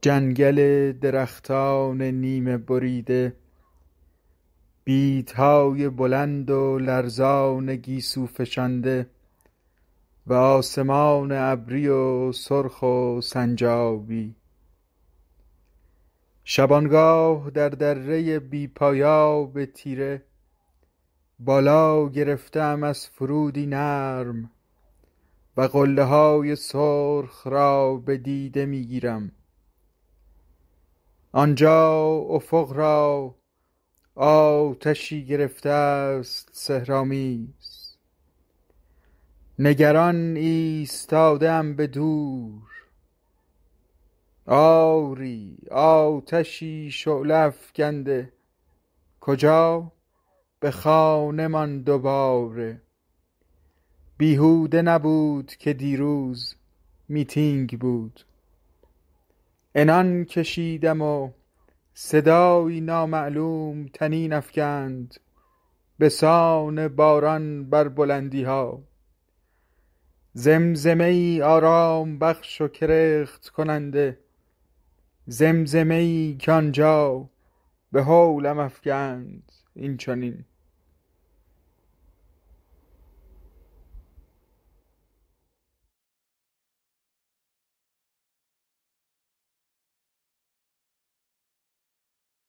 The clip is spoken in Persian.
جنگل درختان نیمه بریده بیتهای بلند و لرزان گیسو فشانده و آسمان ابری و سرخ و سنجابی شبانگاه در دره بی به تیره بالا گرفتم از فرودی نرم و قله های سرخ را به دیده میگیرم آنجا افق را آتشی گرفته است سهرامیز نگران ایستادم به دور آری آتشی شعله افکنده کجا به خانه من دوباره بیهوده نبود که دیروز میتینگ بود انان کشیدم و صدایی نامعلوم تنین افکند به سان باران بر بلندی ها زمزمه ای آرام بخش و کرخت کننده زمزمه ای که به حولم افکند این